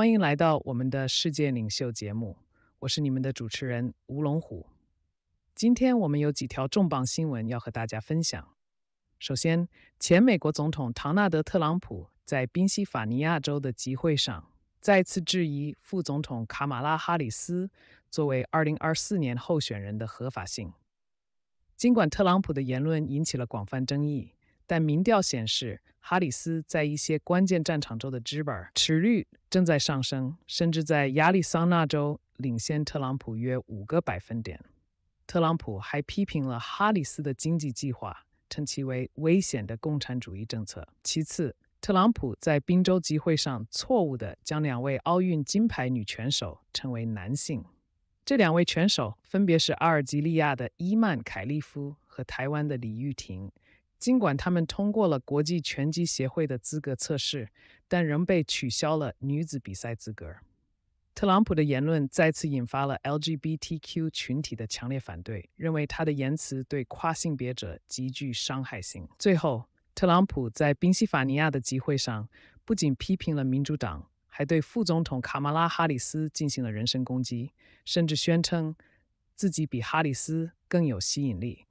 欢迎来到我们的世界领袖节目，我是你们的主持人吴龙虎。今天我们有几条重磅新闻要和大家分享。首先，前美国总统唐纳德·特朗普在宾夕法尼亚州的集会上再次质疑副总统卡马拉·哈里斯作为二零二四年候选人的合法性。尽管特朗普的言论引起了广泛争议。但民调显示，哈里斯在一些关键战场州的支支持率正在上升，甚至在亚利桑那州领先特朗普约五个百分点。特朗普还批评了哈里斯的经济计划，称其为危险的共产主义政策。其次，特朗普在宾州集会上错误地将两位奥运金牌女拳手称为男性。这两位拳手分别是阿尔及利亚的伊曼凯利夫和台湾的李玉婷。尽管他们通过了国际拳击协会的资格测试，但仍被取消了女子比赛资格。特朗普的言论再次引发了 LGBTQ 群体的强烈反对，认为他的言辞对跨性别者极具伤害性。最后，特朗普在宾夕法尼亚的集会上不仅批评了民主党，还对副总统卡马拉·哈里斯进行了人身攻击，甚至宣称自己比哈里斯更有吸引力。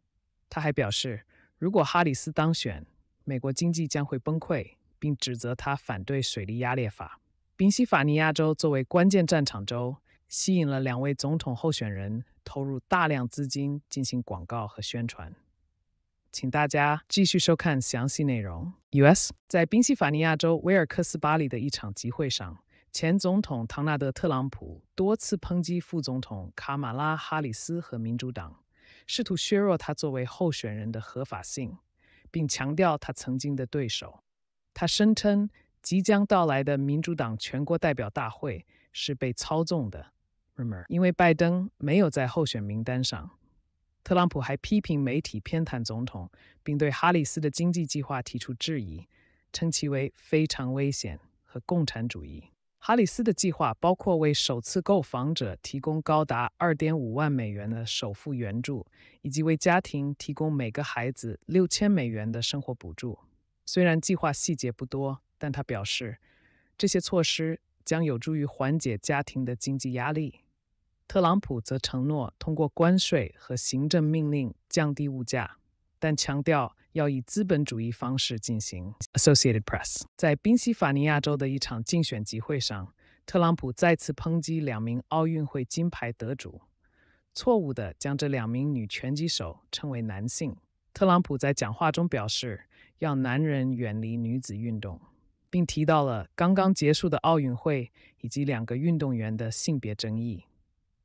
他还表示。如果哈里斯当选，美国经济将会崩溃，并指责他反对《水利压裂法》。宾夕法尼亚州作为关键战场州，吸引了两位总统候选人投入大量资金进行广告和宣传。请大家继续收看详细内容。U.S. 在宾夕法尼亚州威尔克斯巴里的一场集会上，前总统唐纳德·特朗普多次抨击副总统卡马拉·哈里斯和民主党。试图削弱他作为候选人的合法性，并强调他曾经的对手。他声称即将到来的民主党全国代表大会是被操纵的，因为拜登没有在候选名单上。特朗普还批评媒体偏袒总统，并对哈里斯的经济计划提出质疑，称其为非常危险和共产主义。哈里斯的计划包括为首次购房者提供高达2.5万美元的首付援助，以及为家庭提供每个孩子6000美元的生活补助。虽然计划细节不多，但他表示，这些措施将有助于缓解家庭的经济压力。特朗普则承诺通过关税和行政命令降低物价。但强调要以资本主义方式进行。Associated Press 在宾夕法尼亚州的一场竞选集会上，特朗普再次抨击两名奥运会金牌得主，错误地将这两名女拳击手称为男性。特朗普在讲话中表示，让男人远离女子运动，并提到了刚刚结束的奥运会以及两个运动员的性别争议。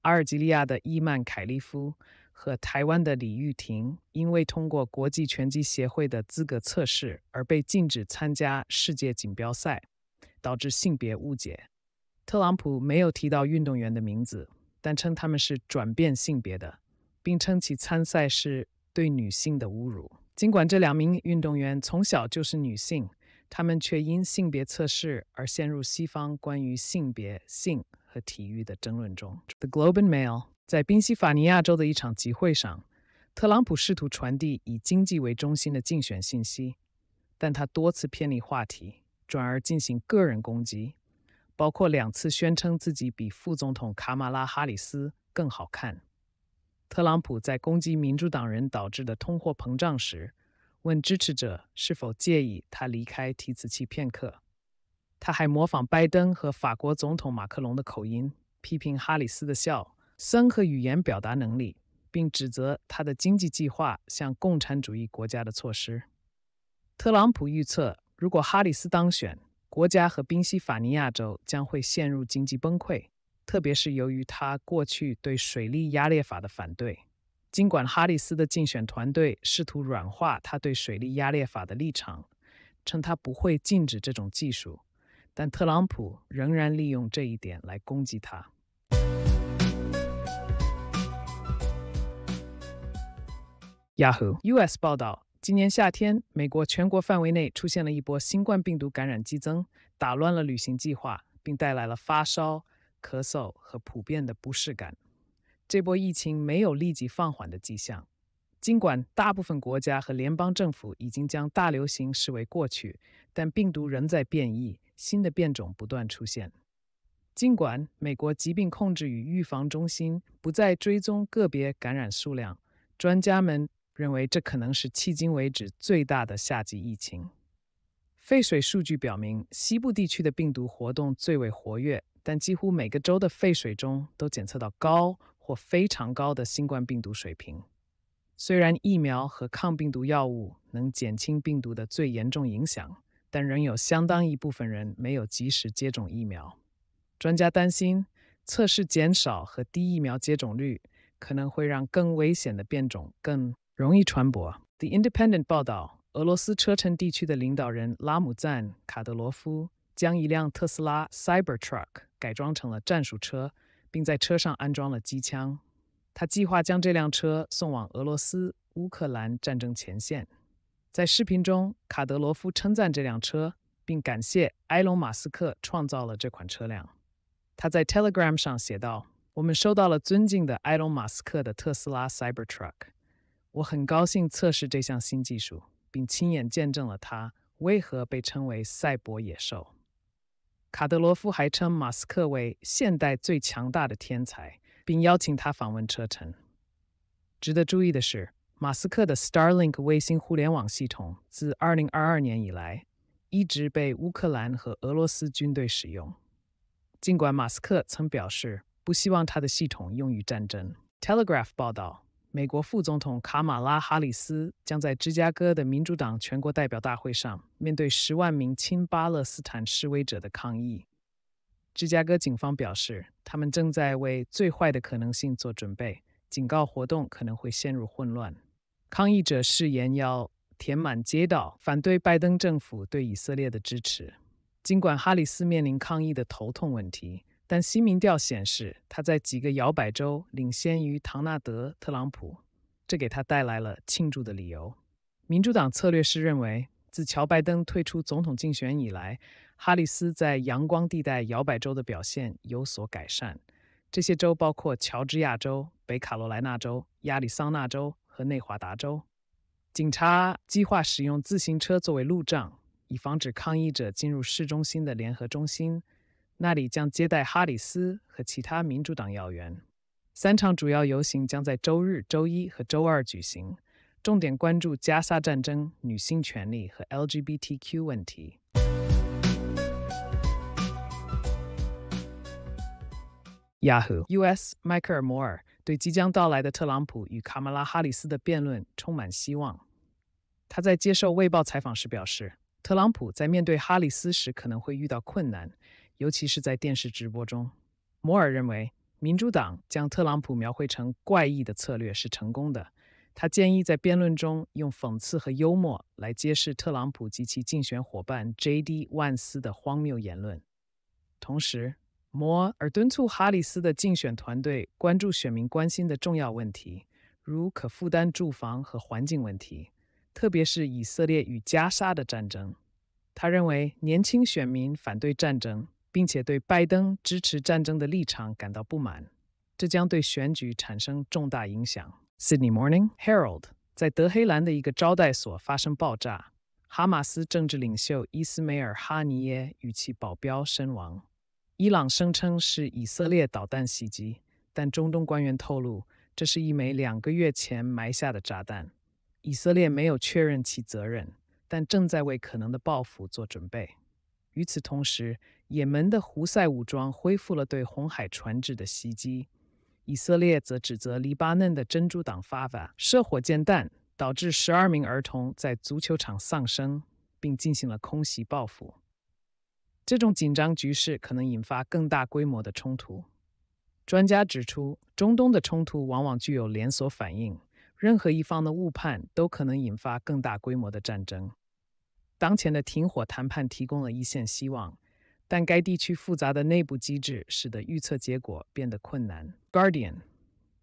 阿尔及利亚的伊曼凯利夫。和台湾的李玉婷因为通过国际拳击协会的资格测试而被禁止参加世界锦标赛，导致性别误解。特朗普没有提到运动员的名字，但称他们是转变性别的，并称其参赛是对女性的侮辱。尽管这两名运动员从小就是女性，他们却因性别测试而陷入西方关于性别、性和体育的争论中。The Globe and Mail。在宾夕法尼亚州的一场集会上，特朗普试图传递以经济为中心的竞选信息，但他多次偏离话题，转而进行个人攻击，包括两次宣称自己比副总统卡马拉·哈里斯更好看。特朗普在攻击民主党人导致的通货膨胀时，问支持者是否介意他离开提词器片刻。他还模仿拜登和法国总统马克龙的口音，批评哈里斯的笑。森和语言表达能力，并指责他的经济计划向共产主义国家的措施。特朗普预测，如果哈里斯当选，国家和宾夕法尼亚州将会陷入经济崩溃，特别是由于他过去对水利压裂法的反对。尽管哈里斯的竞选团队试图软化他对水利压裂法的立场，称他不会禁止这种技术，但特朗普仍然利用这一点来攻击他。Yahoo US 报道，今年夏天，美国全国范围内出现了一波新冠病毒感染激增，打乱了旅行计划，并带来了发烧、咳嗽和普遍的不适感。这波疫情没有立即放缓的迹象。尽管大部分国家和联邦政府已经将大流行视为过去，但病毒仍在变异，新的变种不断出现。尽管美国疾病控制与预防中心不再追踪个别感染数量，专家们。认为这可能是迄今为止最大的夏季疫情。废水数据表明，西部地区的病毒活动最为活跃，但几乎每个州的废水中都检测到高或非常高的新冠病毒水平。虽然疫苗和抗病毒药物能减轻病毒的最严重影响，但仍有相当一部分人没有及时接种疫苗。专家担心，测试减少和低疫苗接种率可能会让更危险的变种更。容易传播。The Independent 报道，俄罗斯车臣地区的领导人拉姆赞·卡德罗夫将一辆特斯拉 Cybertruck 改装成了战术车，并在车上安装了机枪。他计划将这辆车送往俄罗斯乌克兰战争前线。在视频中，卡德罗夫称赞这辆车，并感谢埃隆·马斯克创造了这款车辆。他在 Telegram 上写道：“我们收到了尊敬的埃隆·马斯克的特斯拉 Cybertruck。”我很高兴测试这项新技术，并亲眼见证了它为何被称为“赛博野兽”。卡德罗夫还称马斯克为现代最强大的天才，并邀请他访问车臣。值得注意的是，马斯克的 Starlink 卫星互联网系统自2022年以来一直被乌克兰和俄罗斯军队使用，尽管马斯克曾表示不希望他的系统用于战争。Telegraph 报道。美国副总统卡马拉·哈里斯将在芝加哥的民主党全国代表大会上，面对十万名亲巴勒斯坦示威者的抗议。芝加哥警方表示，他们正在为最坏的可能性做准备，警告活动可能会陷入混乱。抗议者誓言要填满街道，反对拜登政府对以色列的支持。尽管哈里斯面临抗议的头痛问题。但新民调显示，他在几个摇摆州领先于唐纳德·特朗普，这给他带来了庆祝的理由。民主党策略师认为，自乔·拜登退出总统竞选以来，哈里斯在阳光地带摇摆州的表现有所改善。这些州包括乔治亚州、北卡罗来纳州、亚利桑那州和内华达州。警察计划使用自行车作为路障，以防止抗议者进入市中心的联合中心。那里将接待哈里斯和其他民主党要员。三场主要游行将在周日、周一和周二举行，重点关注加沙战争、女性权利和 LGBTQ 问题。Yahoo U.S. 迈克尔·摩尔对即将到来的特朗普与卡马拉·哈里斯的辩论充满希望。他在接受《卫报》采访时表示，特朗普在面对哈里斯时可能会遇到困难。尤其是在电视直播中，摩尔认为民主党将特朗普描绘成怪异的策略是成功的。他建议在辩论中用讽刺和幽默来揭示特朗普及其竞选伙伴 J.D. 万斯的荒谬言论。同时，摩尔敦促哈里斯的竞选团队关注选民关心的重要问题，如可负担住房和环境问题，特别是以色列与加沙的战争。他认为年轻选民反对战争。并且对拜登支持战争的立场感到不满，这将对选举产生重大影响。Sydney Morning Herald 在德黑兰的一个招待所发生爆炸，哈马斯政治领袖伊斯梅尔·哈尼耶与其保镖身亡。伊朗声称是以色列导弹袭击，但中东官员透露，这是一枚两个月前埋下的炸弹。以色列没有确认其责任，但正在为可能的报复做准备。与此同时，也门的胡塞武装恢复了对红海船只的袭击。以色列则指责黎巴嫩的真主党发射火箭弹，导致十二名儿童在足球场丧生，并进行了空袭报复。这种紧张局势可能引发更大规模的冲突。专家指出，中东的冲突往往具有连锁反应，任何一方的误判都可能引发更大规模的战争。当前的停火谈判提供了一线希望，但该地区复杂的内部机制使得预测结果变得困难。Guardian，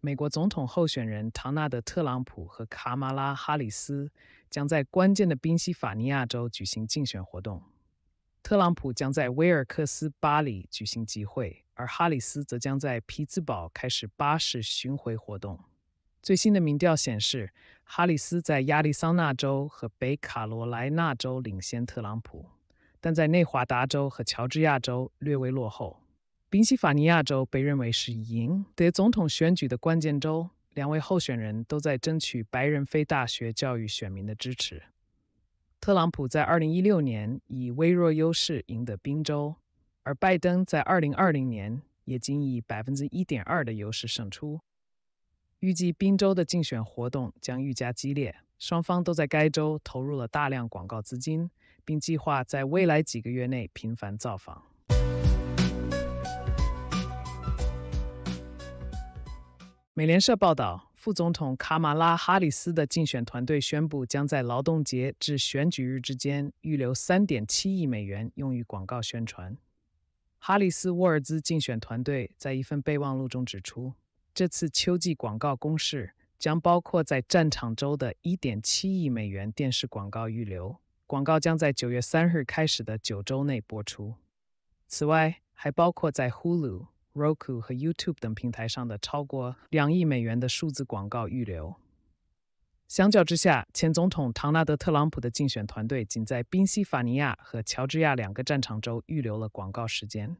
美国总统候选人唐纳德·特朗普和卡马拉·哈里斯将在关键的宾夕法尼亚州举行竞选活动。特朗普将在威尔克斯巴里举行集会，而哈里斯则将在匹兹堡开始巴士巡回活动。最新的民调显示，哈里斯在亚利桑那州和北卡罗来纳州领先特朗普，但在内华达州和乔治亚州略微落后。宾夕法尼亚州被认为是赢得总统选举的关键州，两位候选人都在争取白人非大学教育选民的支持。特朗普在2016年以微弱优势赢得宾州，而拜登在2020年也仅以1.2%的优势胜出。预计宾州的竞选活动将愈加激烈，双方都在该州投入了大量广告资金，并计划在未来几个月内频繁造访。美联社报道，副总统卡马拉·哈里斯的竞选团队宣布，将在劳动节至选举日之间预留三点七亿美元用于广告宣传。哈里斯·沃尔兹竞选团队在一份备忘录中指出。这次秋季广告攻势将包括在战场州的一点七亿美元电视广告预留，广告将在九月三日开始的九周内播出。此外，还包括在 Hulu、Roku 和 YouTube 等平台上的超过两亿美元的数字广告预留。相较之下，前总统唐纳德·特朗普的竞选团队仅在宾夕法尼亚和乔治亚两个战场州预留了广告时间。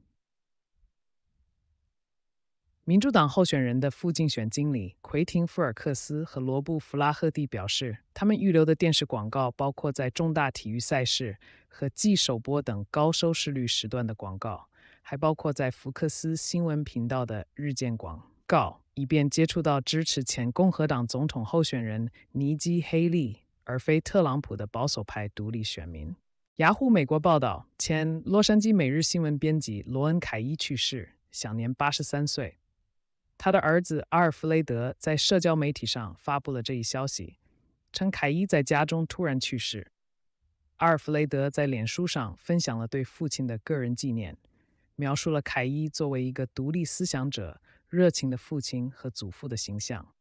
民主党候选人的副竞选经理奎廷·福克斯和罗布·弗拉赫蒂表示，他们预留的电视广告包括在重大体育赛事和季首播等高收视率时段的广告，还包括在福克斯新闻频道的日间广告，以便接触到支持前共和党总统候选人尼基·黑利而非特朗普的保守派独立选民。雅虎美国报道，前洛杉矶每日新闻编辑罗恩·凯伊去世，享年八十三岁。他的儿子阿尔弗雷德在社交媒体上发布了这一消息，称凯伊在家中突然去世。阿尔弗雷德在脸书上分享了对父亲的个人纪念，描述了凯伊作为一个独立思想者、热情的父亲和祖父的形象。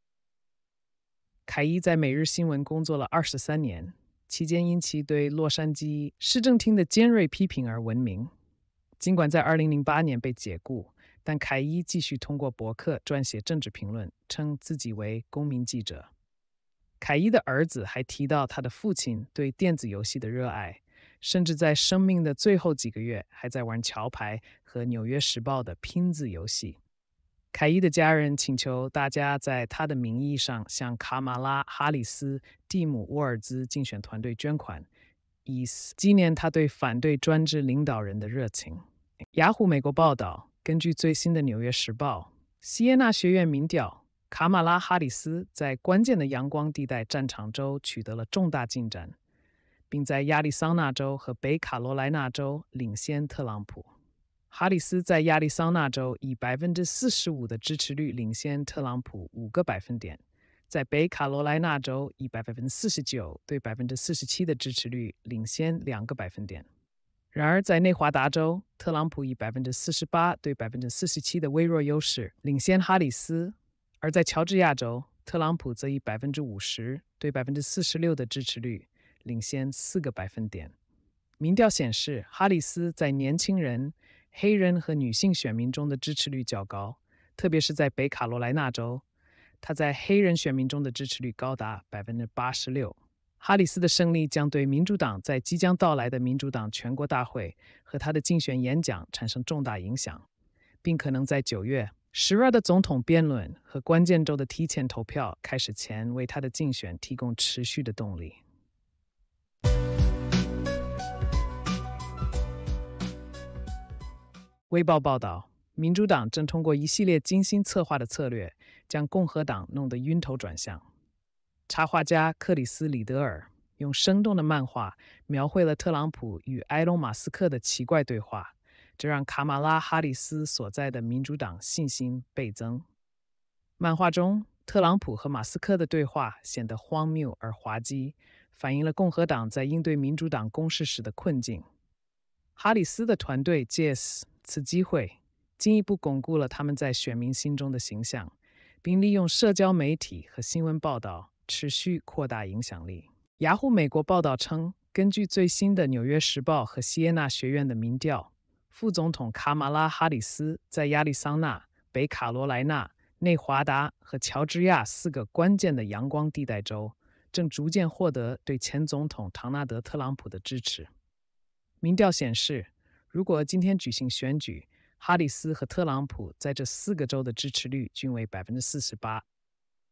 凯伊在《每日新闻》工作了二十三年，期间因其对洛杉矶市政厅的尖锐批评而闻名，尽管在2008年被解雇。但凯伊继续通过博客撰写政治评论，称自己为公民记者。凯伊的儿子还提到，他的父亲对电子游戏的热爱，甚至在生命的最后几个月还在玩桥牌和《纽约时报》的拼字游戏。凯伊的家人请求大家在他的名义上向卡马拉·哈里斯、蒂姆·沃尔兹竞选团队捐款，以纪念他对反对专制领导人的热情。雅虎美国报道。根据最新的《纽约时报》西耶纳学院民调，卡马拉·哈里斯在关键的阳光地带战场州取得了重大进展，并在亚利桑那州和北卡罗来纳州领先特朗普。哈里斯在亚利桑那州以百分之四十五的支持率领先特朗普五个百分点，在北卡罗来纳州以百分之四十九对百分之四十七的支持率领先两个百分点。然而，在内华达州，特朗普以百分之四十八对百分之四十七的微弱优势领先哈里斯；而在乔治亚州，特朗普则以百分之五十对百分之四十六的支持率领先四个百分点。民调显示，哈里斯在年轻人、黑人和女性选民中的支持率较高，特别是在北卡罗来纳州，他在黑人选民中的支持率高达百分之八十六。哈里斯的胜利将对民主党在即将到来的民主党全国大会和他的竞选演讲产生重大影响，并可能在九月、十月的总统辩论和关键州的提前投票开始前为他的竞选提供持续的动力。《卫报》报道，民主党正通过一系列精心策划的策略，将共和党弄得晕头转向。插画家克里斯·里德尔用生动的漫画描绘了特朗普与埃隆·马斯克的奇怪对话，这让卡马拉·哈里斯所在的民主党信心倍增。漫画中，特朗普和马斯克的对话显得荒谬而滑稽，反映了共和党在应对民主党攻势时的困境。哈里斯的团队借此机会进一步巩固了他们在选民心中的形象，并利用社交媒体和新闻报道。持续扩大影响力。雅虎美国报道称，根据最新的《纽约时报》和西耶纳学院的民调，副总统卡马拉·哈里斯在亚利桑那、北卡罗莱纳、内华达和乔治亚四个关键的阳光地带州，正逐渐获得对前总统唐纳德·特朗普的支持。民调显示，如果今天举行选举，哈里斯和特朗普在这四个州的支持率均为百分之四十八。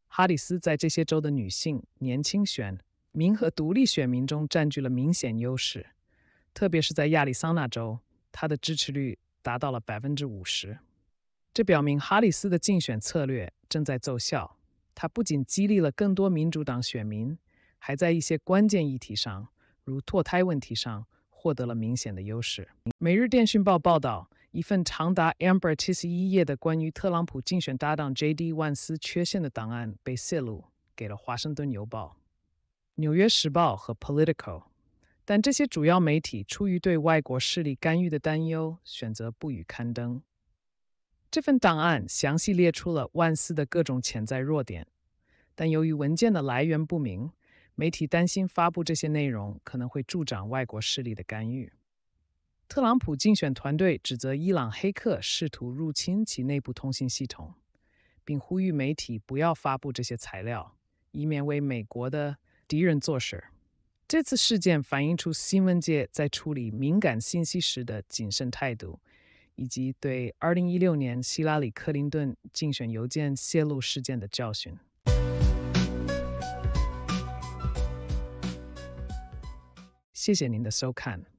哈里斯在这些州的女性、年轻选民和独立选民中占据了明显优势，特别是在亚利桑那州，她的支持率达到了百分之五十。这表明哈里斯的竞选策略正在奏效，她不仅激励了更多民主党选民，还在一些关键议题上，如堕胎问题上，获得了明显的优势。《每日电讯报》报道。一份长达 Amber 七十一页的关于特朗普竞选搭档 J.D. 万斯缺陷的档案被泄露给了《华盛顿邮报》、《纽约时报》和《Political》，但这些主要媒体出于对外国势力干预的担忧，选择不予刊登。这份档案详细列出了万斯的各种潜在弱点，但由于文件的来源不明，媒体担心发布这些内容可能会助长外国势力的干预。特朗普竞选团队指责伊朗黑客试图入侵其内部通信系统，并呼吁媒体不要发布这些材料，以免为美国的敌人做事。这次事件反映出新闻界在处理敏感信息时的谨慎态度，以及对二零一六年希拉里·克林顿竞选邮件泄露事件的教训。谢谢您的收看。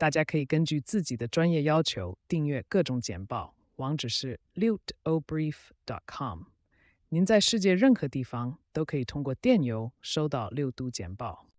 大家可以根据自己的专业要求订阅各种简报，网址是 l u lute o brief.com。您在世界任何地方都可以通过电邮收到六度简报。